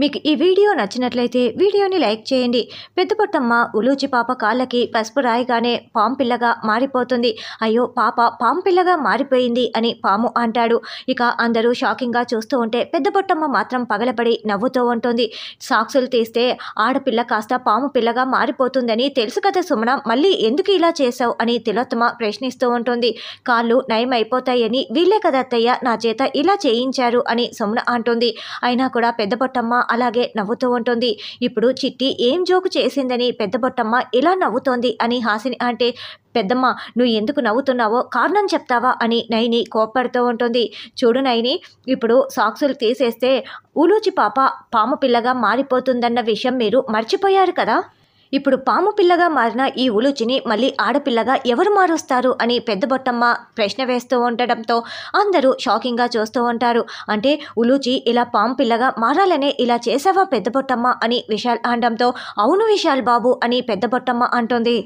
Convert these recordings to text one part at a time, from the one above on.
మీకు ఈ వీడియో నచ్చినట్లయితే వీడియోని లైక్ చేయండి పెద్ద పొట్టమ్మ ఉలూచి పాప కాళ్ళకి పసుపు రాయగానే పాము పిల్లగా మారిపోతుంది అయ్యో పాప పాము పిల్లగా మారిపోయింది అని పాము అంటాడు ఇక అందరూ షాకింగ్గా చూస్తూ ఉంటే పెద్ద పొట్టమ్మ మాత్రం పగలపడి నవ్వుతూ ఉంటుంది సాక్సులు తీస్తే ఆడపిల్ల కాస్త పాము పిల్లగా మారిపోతుందని తెలుసు కదా సుమణ మళ్ళీ ఎందుకు ఇలా చేశావు అని తిలోత్తమ ప్రశ్నిస్తూ ఉంటుంది కాళ్ళు నయం అయిపోతాయని వీళ్ళే కదా అత్తయ్య నా చేత ఇలా చేయించారు అని సుమణ అంటుంది అయినా కూడా పెద్ద పొట్టమ్మ అలాగే నవ్వుతూ ఉంటుంది ఇప్పుడు చిట్టి ఏం జోకు చేసిందని పెద్ద బొట్టమ్మ ఇలా నవ్వుతోంది అని హాసిని అంటే పెద్దమ్మ నువ్వు ఎందుకు నవ్వుతున్నావో కారణం చెప్తావా అని నయని కోప్పడుతూ ఉంటుంది చూడు నయని ఇప్పుడు సాక్సులు తీసేస్తే ఊలూచి పాప పాము పిల్లగా మారిపోతుందన్న విషయం మీరు మర్చిపోయారు కదా ఇప్పుడు పాము పిల్లగా మారిన ఈ ఉలుచిని మళ్ళీ ఆడపిల్లగా ఎవరు మారుస్తారు అని పెద్ద బొట్టమ్మ ప్రశ్న వేస్తూ ఉండడంతో అందరూ షాకింగ్గా చూస్తూ ఉంటారు అంటే ఉలుచి ఇలా పాము పిల్లగా మారాలనే ఇలా చేసావా పెద్ద బొట్టమ్మ అని విశాల్ అనడంతో అవును విశాల్ బాబు అని పెద్ద బొట్టమ్మ అంటుంది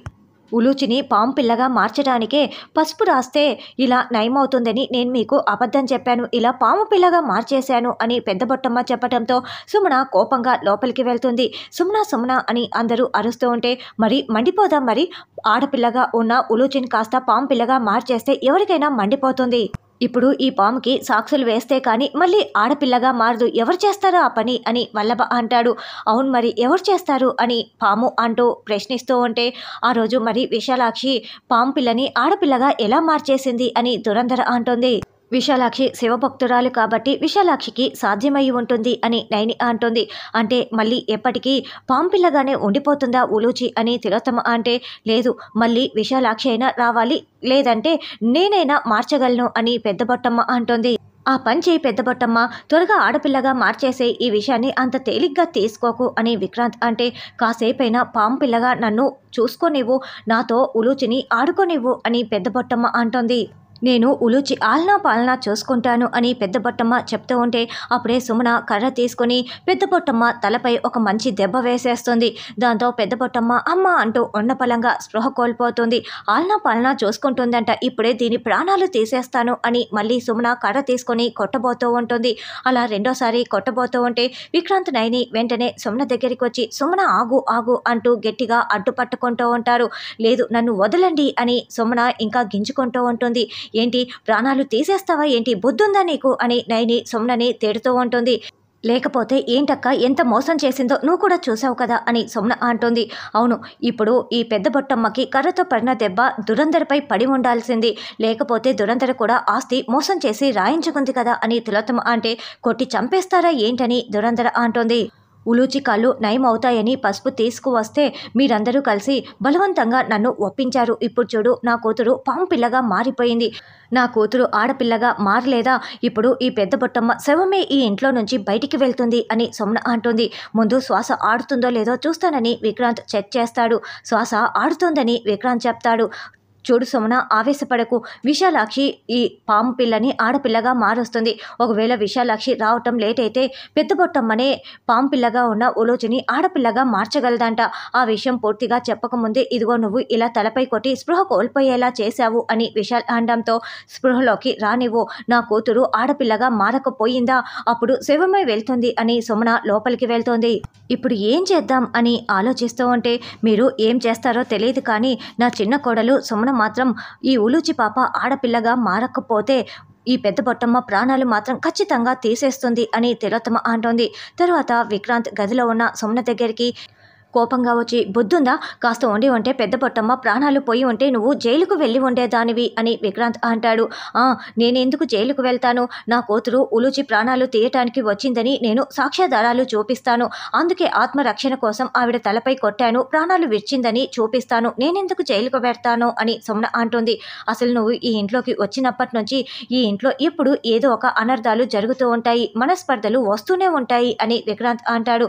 ఉలూచిని పాంపిల్లగా మార్చడానికే పసుపు రాస్తే ఇలా నయమవుతుందని నేను మీకు అబద్ధం చెప్పాను ఇలా పాము పిల్లగా మార్చేశాను అని పెద్ద బొట్టమ్మ చెప్పడంతో సుమన కోపంగా లోపలికి వెళ్తుంది సుమన సుమన అని అందరూ అరుస్తూ ఉంటే మరి మండిపోదాం మరి ఆడపిల్లగా ఉన్న ఉలూచిని కాస్త పాము పిల్లగా మార్చేస్తే ఎవరికైనా మండిపోతుంది ఇప్పుడు ఈ పాముకి సాక్షులు వేస్తే కానీ మళ్ళీ ఆడపిల్లగా మారదు ఎవరు చేస్తారో ఆ పని అని వల్లభ అంటాడు అవును మరి ఎవరు చేస్తారు అని పాము అంటూ ప్రశ్నిస్తూ ఉంటే ఆ రోజు మరి విశాలాక్షి పాము పిల్లని ఆడపిల్లగా ఎలా మార్చేసింది అని దురంధర అంటుంది విశాలాక్షి శివభక్తురాలు కాబట్టి విశాలాక్షికి సాధ్యమై ఉంటుంది అని నైని అంటుంది అంటే మళ్ళీ ఎప్పటికీ పాంపిల్లగానే ఉండిపోతుందా ఉలూచి అని తిలోత్తమ అంటే లేదు మళ్ళీ విశాలాక్షి అయినా రావాలి లేదంటే నేనైనా మార్చగలను అని పెద్ద బొట్టమ్మ అంటుంది ఆ పని చేయి బొట్టమ్మ త్వరగా ఆడపిల్లగా మార్చేసే ఈ విషయాన్ని అంత తేలిగ్గా తీసుకోకు అని విక్రాంత్ అంటే కాసేపైనా పాము పిల్లగా నన్ను చూసుకోనివ్వు నాతో ఉలూచిని ఆడుకోనివ్వు అని పెద్ద బొట్టమ్మ అంటోంది నేను ఉలూచి ఆల్నా పాలనా చూసుకుంటాను అని పెద్ద బొట్టమ్మ చెప్తూ ఉంటే అప్పుడే సుమన కర్ర తీసుకుని పెద్ద బొట్టమ్మ తలపై ఒక మంచి దెబ్బ వేసేస్తుంది దాంతో పెద్ద బొట్టమ్మ అమ్మ అంటూ ఉన్నపలంగా స్పృహ కోల్పోతుంది ఆల్నా పాలనా చూసుకుంటుందంట ఇప్పుడే దీని ప్రాణాలు తీసేస్తాను అని మళ్ళీ సుమన కర్ర తీసుకొని కొట్టబోతూ ఉంటుంది అలా రెండోసారి కొట్టబోతూ ఉంటే విక్రాంత్ నయని వెంటనే సుమన దగ్గరికి వచ్చి సుమన ఆగు ఆగు అంటూ గట్టిగా అడ్డుపట్టుకుంటూ ఉంటారు లేదు నన్ను వదలండి అని సుమన ఇంకా గింజుకుంటూ ఉంటుంది ఏంటి ప్రాణాలు తీసేస్తావా ఏంటి బుద్ధుందా నీకు అని నయని సుమ్నని తేడుతూ ఉంటుంది లేకపోతే ఏంటక్క ఎంత మోసం చేసిందో నువ్వు కూడా చూసావు కదా అని సుమ్న అంటుంది అవును ఇప్పుడు ఈ పెద్ద బొట్టమ్మకి కర్రతో పడిన దెబ్బ దురంధరపై పడి ఉండాల్సింది లేకపోతే దురంధర కూడా ఆస్తి మోసం చేసి రాయించుకుంది కదా అని తులతమ్మ అంటే కొట్టి చంపేస్తారా ఏంటని దురంధర అంటోంది ఉలూచికాళ్ళు నయం అవుతాయని పసుపు తీసుకువస్తే మీరందరూ కలిసి బలవంతంగా నన్ను ఒప్పించారు ఇప్పుడు చూడు నా కూతురు పాము పిల్లగా మారిపోయింది నా కూతురు ఆడపిల్లగా మారలేదా ఇప్పుడు ఈ పెద్ద బొట్టమ్మ శవమే ఈ ఇంట్లో నుంచి బయటికి వెళ్తుంది అని సొమ్న అంటుంది ముందు శ్వాస ఆడుతుందో లేదో చూస్తానని విక్రాంత్ చెక్ చేస్తాడు శ్వాస ఆడుతోందని విక్రాంత్ చెప్తాడు చూడు సుమన ఆవేశపడకు విశాలాక్షి ఈ పాము పిల్లని ఆడపిల్లగా మారుస్తుంది ఒకవేళ విశాలాక్షి రావటం లేట్ అయితే పెద్దబొట్టమ్మనే పాము పిల్లగా ఉన్న ఉలోచిని ఆడపిల్లగా మార్చగలదంట ఆ విషయం పూర్తిగా చెప్పకముందే ఇదిగో నువ్వు ఇలా తలపై కొట్టి స్పృహ కోల్పోయేలా చేశావు అని విశాల్ అండంతో స్పృహలోకి రానివ్వు నా కూతురు ఆడపిల్లగా మారకపోయిందా అప్పుడు శివమై వెళ్తుంది అని సుమన లోపలికి వెళ్తోంది ఇప్పుడు ఏం చేద్దాం అని ఆలోచిస్తూ ఉంటే మీరు ఏం చేస్తారో తెలియదు కానీ నా చిన్న కోడలు సుమన మాత్రం ఈ ఉలూచి పాప ఆడపిల్లగా మారకపోతే ఈ పెద్ద బొట్టమ్మ ప్రాణాలు మాత్రం ఖచ్చితంగా తీసేస్తుంది అని తిలోత్తమ అంటోంది తరువాత విక్రాంత్ గదిలో ఉన్న సుమన దగ్గరికి కోపంగా వచ్చి బుద్ధుందా కాస్త వండి ఉంటే పెద్ద పొట్టమ్మ ప్రాణాలు పోయి ఉంటే నువ్వు జైలుకు వెళ్ళి ఉండేదానివి అని విక్రాంత్ అంటాడు నేనెందుకు జైలుకు వెళ్తాను నా కూతురు ఉలుచి ప్రాణాలు తీయటానికి వచ్చిందని నేను సాక్ష్యాధారాలు చూపిస్తాను అందుకే ఆత్మరక్షణ కోసం ఆవిడ తలపై కొట్టాను ప్రాణాలు విడిచిందని చూపిస్తాను నేనెందుకు జైలుకు పెడతాను అని సుమన అంటుంది అసలు నువ్వు ఈ ఇంట్లోకి వచ్చినప్పటి నుంచి ఈ ఇంట్లో ఇప్పుడు ఏదో ఒక అనర్థాలు జరుగుతూ ఉంటాయి మనస్పర్ధలు వస్తూనే ఉంటాయి అని విక్రాంత్ అంటాడు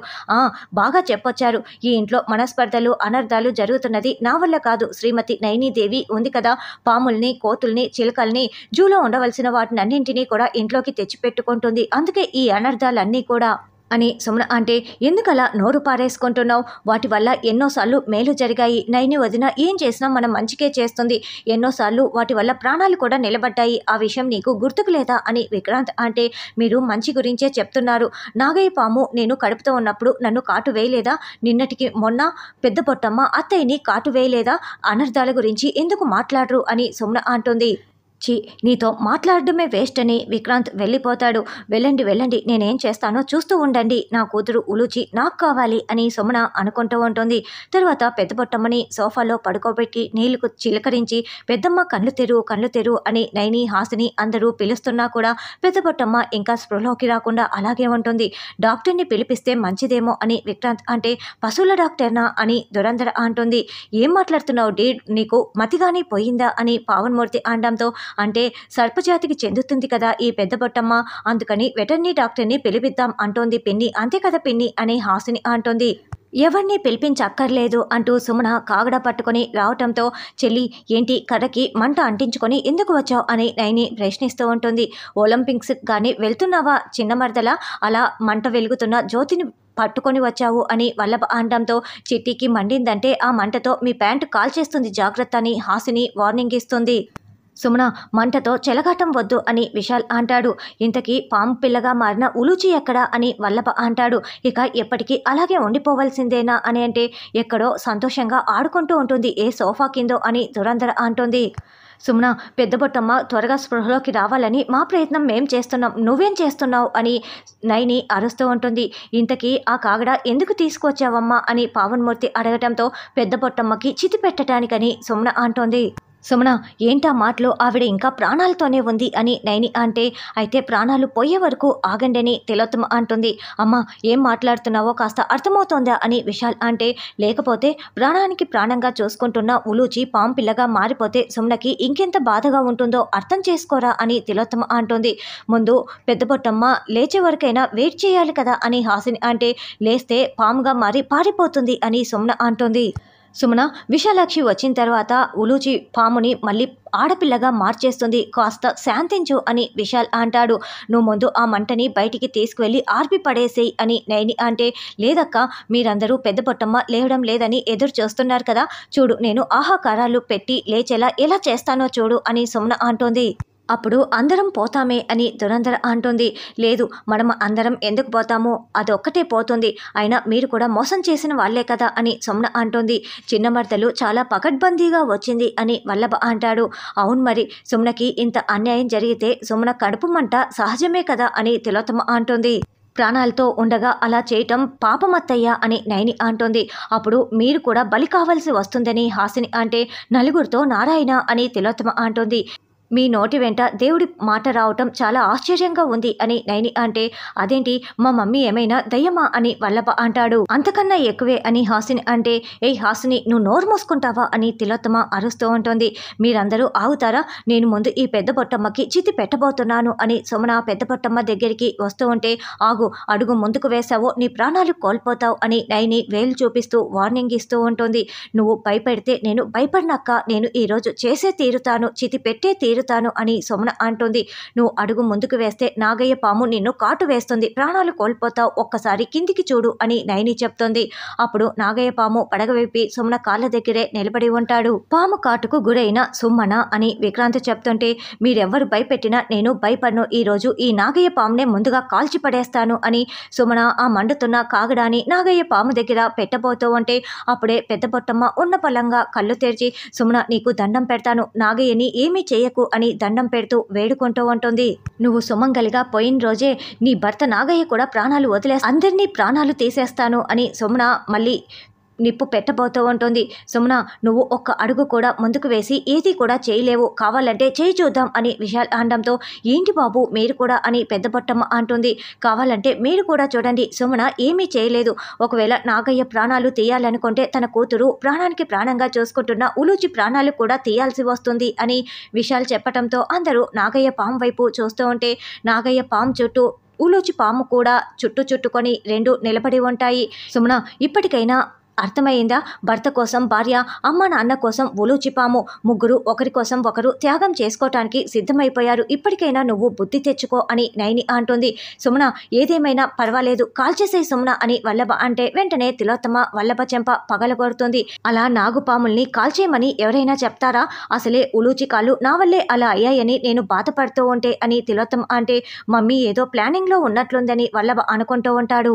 బాగా చెప్పొచ్చారు ఈ ఇంట్లో మనస్పర్ధలు అనర్థాలు జరుగుతున్నది నా వల్ల కాదు శ్రీమతి నయనీదేవి ఉంది కదా పాముల్ని కోతుల్ని చిలకల్ని జూలో ఉండవలసిన వాటినన్నింటినీ కూడా ఇంట్లోకి తెచ్చిపెట్టుకుంటుంది అందుకే ఈ అనర్థాలన్నీ కూడా అని సుమన అంటే ఎందుకలా నోరు పారేసుకుంటున్నావు వాటి వల్ల ఎన్నోసార్లు మేలు జరిగాయి నైని వదిన ఏం చేసినా మనం మంచికే చేస్తుంది ఎన్నోసార్లు వాటి వల్ల ప్రాణాలు కూడా నిలబడ్డాయి ఆ విషయం నీకు గుర్తుకు లేదా అని విక్రాంత్ అంటే మీరు మంచి గురించే చెప్తున్నారు నాగయ్య పాము నేను కడుపుతో ఉన్నప్పుడు నన్ను కాటు వేయలేదా నిన్నటికి మొన్న పెద్ద పొట్టమ్మ అత్తయ్యని కాటు వేయలేదా అనర్థాల గురించి ఎందుకు మాట్లాడరు అని సుమన అంటుంది చి నీతో మాట్లాడడమే వేస్ట్ అని విక్రాంత్ వెళ్ళిపోతాడు వెళ్ళండి వెళ్ళండి నేనేం చేస్తానో చూస్తూ ఉండండి నా కూతురు ఉలుచి నాకు కావాలి అని సుమన అనుకుంటూ ఉంటుంది తర్వాత పెద్ద బొట్టమ్మని సోఫాలో పడుకోబెట్టి నీళ్లు చిలకరించి పెద్దమ్మ కళ్ళు తెరువు కళ్ళు తెరు అని నైని హాసిని అందరూ పిలుస్తున్నా కూడా పెద్ద బొట్టమ్మ ఇంకా స్పృహలోకి రాకుండా అలాగే ఉంటుంది డాక్టర్ని పిలిపిస్తే మంచిదేమో అని విక్రాంత్ అంటే పశువుల డాక్టర్నా అని దురంధర అంటుంది ఏం మాట్లాడుతున్నావు డీ నీకు మతిగానే పోయిందా అని పావన్మూర్తి అనడంతో అంటే సర్పజాతికి చెందుతుంది కదా ఈ పెద్ద బొట్టమ్మ అందుకని వెటర్నీ డాక్టర్ని పిలిపిద్దాం అంటోంది పిన్ని అంతే కదా పిన్ని అని హాసిని అంటోంది ఎవరిని పిలిపించక్కర్లేదు అంటూ సుమన కాగడ పట్టుకొని రావటంతో చెల్లి ఏంటి కర్రకి మంట అంటించుకొని ఎందుకు వచ్చావు అని నైని ప్రశ్నిస్తూ ఉంటుంది ఒలింపిక్స్ కానీ వెళ్తున్నావా చిన్న మరదల అలా మంట వెలుగుతున్న జ్యోతిని పట్టుకొని వచ్చావు అని వల్లభ అనడంతో చిట్టికి మండిందంటే ఆ మంటతో మీ ప్యాంటు కాల్చేస్తుంది జాగ్రత్త అని హాసిని వార్నింగ్ ఇస్తుంది సుమన మంటతో చెలగాటం వద్దు అని విశాల్ అంటాడు ఇంతకీ పాము పిల్లగా మారిన ఉలూచి ఎక్కడా అని వల్లభ అంటాడు ఇక ఎప్పటికీ అలాగే ఉండిపోవలసిందేనా అని అంటే ఎక్కడో సంతోషంగా ఆడుకుంటూ ఉంటుంది ఏ సోఫా కిందో అని దురంధర అంటుంది సుమన బొట్టమ్మ త్వరగా స్పృహలోకి రావాలని మా ప్రయత్నం మేం చేస్తున్నాం నువ్వేం చేస్తున్నావు అని నయని అరుస్తూ ఉంటుంది ఇంతకీ ఆ కాగడ ఎందుకు తీసుకొచ్చావమ్మా అని పావన్మూర్తి అడగటంతో బొట్టమ్మకి చితి పెట్టడానికని సుమన అంటోంది సుమన ఏంటా మాటలో ఆవిడ ఇంకా ప్రాణాలతోనే ఉంది అని నైని అంటే అయితే ప్రాణాలు పోయే వరకు ఆగండని తిలోత్తమ అంటుంది అమ్మ ఏం మాట్లాడుతున్నావో కాస్త అర్థమవుతోందా అని విశాల్ అంటే లేకపోతే ప్రాణానికి ప్రాణంగా చూసుకుంటున్న ఉలూచి పాంపిల్లగా మారిపోతే సుమనకి ఇంకెంత బాధగా ఉంటుందో అర్థం చేసుకోరా అని తిలోత్తమ అంటుంది ముందు పెద్దపొట్టమ్మ లేచే వరకైనా వెయిట్ చేయాలి కదా అని హాసిని అంటే లేస్తే పాముగా మారి పారిపోతుంది అని సుమన అంటుంది సుమన విశాలాక్షి వచ్చిన తర్వాత ఉలూచి పాముని మళ్ళీ ఆడపిల్లగా మార్చేస్తుంది కాస్త శాంతించు అని విశాల్ అంటాడు నువ్వు ముందు ఆ మంటని బయటికి తీసుకువెళ్ళి ఆర్పి పడేసేయి అని నైని అంటే లేదక్క మీరందరూ పెద్ద పొట్టమ్మ లేవడం లేదని ఎదురు చూస్తున్నారు కదా చూడు నేను ఆహాకారాలు పెట్టి లేచేలా ఎలా చేస్తానో చూడు అని సుమన అంటోంది అప్పుడు అందరం పోతామే అని దురంధర అంటుంది లేదు మనం అందరం ఎందుకు పోతాము అదొక్కటే పోతుంది అయినా మీరు కూడా మోసం చేసిన వాళ్లే కదా అని సొమ్న అంటుంది మర్తలు చాలా పకడ్బందీగా వచ్చింది అని వల్లభ అంటాడు అవును మరి సుమ్నకి ఇంత అన్యాయం జరిగితే సుమ్న కడుపు మంట సహజమే కదా అని తిలోత్తమ అంటుంది ప్రాణాలతో ఉండగా అలా చేయటం పాపమత్తయ్య అని నయని అంటోంది అప్పుడు మీరు కూడా బలి కావాల్సి వస్తుందని హాసిని అంటే నలుగురితో నారాయణ అని తిలోత్తమ అంటోంది మీ నోటి వెంట దేవుడి మాట రావటం చాలా ఆశ్చర్యంగా ఉంది అని నైని అంటే అదేంటి మా మమ్మీ ఏమైనా దయ్యమా అని వల్లభ అంటాడు అంతకన్నా ఎక్కువే అని హాసిని అంటే ఏ హాసిని నువ్వు నోరు మూసుకుంటావా అని తిలోత్తమ అరుస్తూ ఉంటుంది మీరందరూ ఆగుతారా నేను ముందు ఈ పెద్ద పొట్టమ్మకి చితి పెట్టబోతున్నాను అని సుమన పెద్ద పొట్టమ్మ దగ్గరికి వస్తూ ఉంటే ఆగు అడుగు ముందుకు వేశావో నీ ప్రాణాలు కోల్పోతావు అని నైని వేలు చూపిస్తూ వార్నింగ్ ఇస్తూ ఉంటుంది నువ్వు భయపెడితే నేను భయపడినక్క నేను ఈరోజు చేసే తీరుతాను చితి పెట్టే తీరు తీరుతాను అని సుమన అంటుంది నువ్వు అడుగు ముందుకు వేస్తే నాగయ్య పాము నిన్ను కాటు వేస్తుంది ప్రాణాలు కోల్పోతావు ఒక్కసారి కిందికి చూడు అని నయని చెప్తుంది అప్పుడు నాగయ్య పాము పడగవేపి సుమన కాళ్ళ దగ్గరే నిలబడి ఉంటాడు పాము కాటుకు గురైన సుమ్మన అని విక్రాంత్ చెప్తుంటే మీరెవ్వరు భయపెట్టినా నేను భయపడను ఈరోజు ఈ నాగయ్య పామునే ముందుగా కాల్చి పడేస్తాను అని సుమన ఆ మండుతున్న కాగడాని నాగయ్య పాము దగ్గర పెట్టబోతూ ఉంటే అప్పుడే పెద్ద బొట్టమ్మ ఉన్న పలంగా కళ్ళు తెరిచి సుమన నీకు దండం పెడతాను నాగయ్యని ఏమీ చేయకు అని దండం పెడుతూ వేడుకుంటూ ఉంటుంది నువ్వు సుమంగలిగా పోయిన రోజే నీ భర్త నాగయ్య కూడా ప్రాణాలు వదిలే అందరినీ ప్రాణాలు తీసేస్తాను అని సుమన మళ్ళీ నిప్పు పెట్టబోతూ ఉంటుంది సుమన నువ్వు ఒక్క అడుగు కూడా ముందుకు వేసి ఏది కూడా చేయలేవు కావాలంటే చేయి చూద్దాం అని విశాల్ అనడంతో ఏంటి బాబు మీరు కూడా అని పెద్ద బొట్టమ్మ అంటుంది కావాలంటే మీరు కూడా చూడండి సుమన ఏమీ చేయలేదు ఒకవేళ నాగయ్య ప్రాణాలు తీయాలనుకుంటే తన కూతురు ప్రాణానికి ప్రాణంగా చూసుకుంటున్న ఉలూచి ప్రాణాలు కూడా తీయాల్సి వస్తుంది అని విశాల్ చెప్పడంతో అందరూ నాగయ్య పాము వైపు చూస్తూ ఉంటే నాగయ్య పాము చుట్టూ ఊలోచి పాము కూడా చుట్టు చుట్టుకొని రెండు నిలబడి ఉంటాయి సుమన ఇప్పటికైనా అర్థమైందా భర్త కోసం భార్య అమ్మ నాన్న కోసం ఒలుచిపాము ముగ్గురు ఒకరి కోసం ఒకరు త్యాగం చేసుకోవటానికి సిద్ధమైపోయారు ఇప్పటికైనా నువ్వు బుద్ధి తెచ్చుకో అని నైని అంటుంది సుమన ఏదేమైనా పర్వాలేదు కాల్చేసే సుమన అని వల్లభ అంటే వెంటనే తిలోత్తమ వల్లభ చెంప పగలగొడుతుంది అలా నాగుపాముల్ని కాల్చేయమని ఎవరైనా చెప్తారా అసలే ఉలూచికాలు నా వల్లే అలా అయ్యాయని నేను బాధపడుతూ ఉంటే అని తిలోత్తమ అంటే మమ్మీ ఏదో ప్లానింగ్లో ఉన్నట్లుందని వల్లభ అనుకుంటూ ఉంటాడు